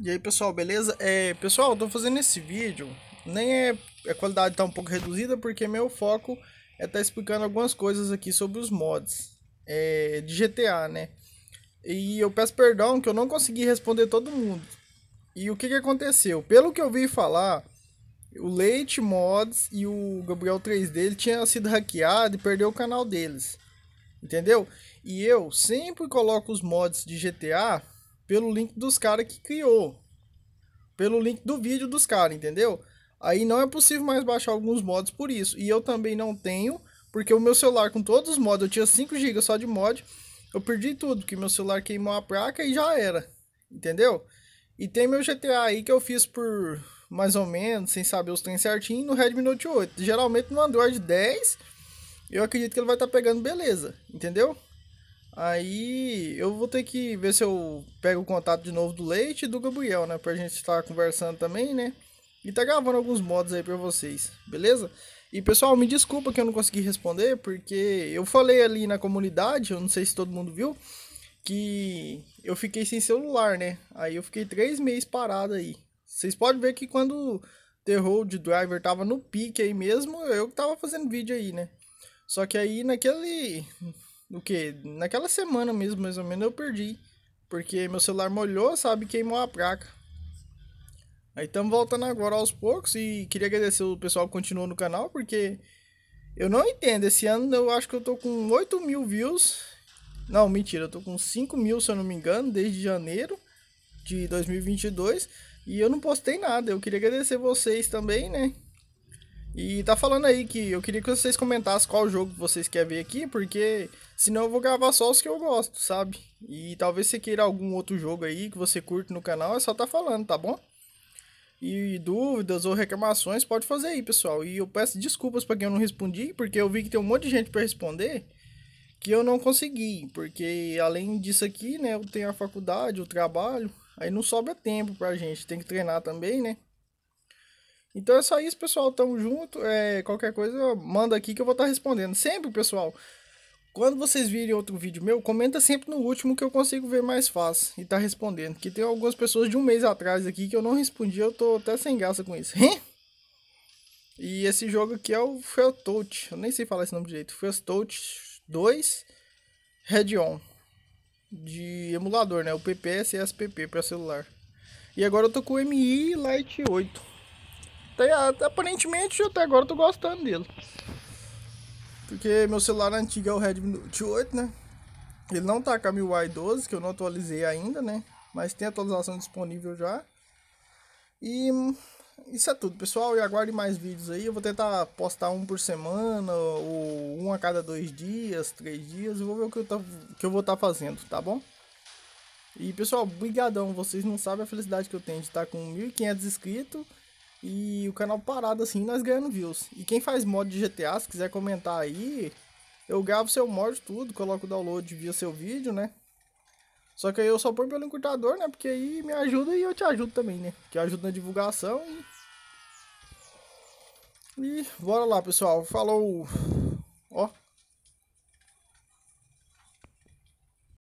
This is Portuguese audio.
E aí pessoal, beleza? É, pessoal, eu tô fazendo esse vídeo, nem é, a qualidade tá um pouco reduzida porque meu foco é tá explicando algumas coisas aqui sobre os mods é, de GTA, né? E eu peço perdão que eu não consegui responder todo mundo. E o que que aconteceu? Pelo que eu vi falar, o Leite Mods e o Gabriel 3D ele tinha sido hackeado e perdeu o canal deles. Entendeu? E eu sempre coloco os mods de GTA pelo link dos caras que criou. Pelo link do vídeo dos caras, entendeu? Aí não é possível mais baixar alguns mods por isso. E eu também não tenho, porque o meu celular com todos os mods, eu tinha 5 GB só de mod, eu perdi tudo, porque meu celular queimou a placa e já era. Entendeu? E tem meu GTA aí que eu fiz por mais ou menos, sem saber os trem certinho, no Redmi Note 8. Geralmente no Android 10, eu acredito que ele vai estar tá pegando beleza, entendeu? Aí eu vou ter que ver se eu pego o contato de novo do Leite e do Gabriel, né? Pra gente estar conversando também, né? E tá gravando alguns modos aí pra vocês, beleza? E pessoal, me desculpa que eu não consegui responder, porque eu falei ali na comunidade, eu não sei se todo mundo viu, que eu fiquei sem celular, né? Aí eu fiquei três meses parado aí. Vocês podem ver que quando o The Road Driver tava no pique aí mesmo, eu que tava fazendo vídeo aí, né? Só que aí naquele o que? Naquela semana mesmo, mais ou menos, eu perdi. Porque meu celular molhou, sabe? Queimou a placa. Aí estamos voltando agora aos poucos e queria agradecer o pessoal que continuou no canal, porque eu não entendo. Esse ano eu acho que eu tô com 8 mil views. Não, mentira, eu tô com 5 mil, se eu não me engano, desde janeiro de 2022. E eu não postei nada. Eu queria agradecer vocês também, né? E tá falando aí que eu queria que vocês comentassem qual jogo vocês querem ver aqui, porque senão eu vou gravar só os que eu gosto, sabe? E talvez você queira algum outro jogo aí que você curte no canal, é só tá falando, tá bom? E dúvidas ou reclamações pode fazer aí, pessoal. E eu peço desculpas para quem eu não respondi, porque eu vi que tem um monte de gente para responder que eu não consegui, porque além disso aqui, né, eu tenho a faculdade, o trabalho, aí não sobra tempo pra gente, tem que treinar também, né? Então é só isso, pessoal. Tamo junto. É, qualquer coisa, manda aqui que eu vou estar tá respondendo. Sempre, pessoal. Quando vocês virem outro vídeo meu, comenta sempre no último que eu consigo ver mais fácil e tá respondendo. Que tem algumas pessoas de um mês atrás aqui que eu não respondi, eu tô até sem graça com isso. e esse jogo aqui é o Feltout, eu nem sei falar esse nome direito. Feltout 2 Red On de emulador, né? O PPS e SPP para celular. E agora eu tô com o MI Lite 8. Tá Aparentemente, até agora eu tô gostando dele. Porque meu celular antigo é o Redmi Note 8, né? Ele não tá com a MIUI 12, que eu não atualizei ainda, né? Mas tem atualização disponível já. E isso é tudo, pessoal. E aguarde mais vídeos aí. Eu vou tentar postar um por semana, ou um a cada dois dias, três dias. Eu vou ver o que eu, tá, que eu vou estar tá fazendo, tá bom? E pessoal, brigadão. Vocês não sabem a felicidade que eu tenho de estar tá com 1.500 inscritos e o canal parado assim, nós ganhando views. E quem faz mod de GTA, se quiser comentar aí, eu gravo seu mod tudo, coloco o download via seu vídeo, né? Só que aí eu só ponho pelo encurtador, né? Porque aí me ajuda e eu te ajudo também, né? Que ajuda na divulgação e... E bora lá, pessoal. Falou!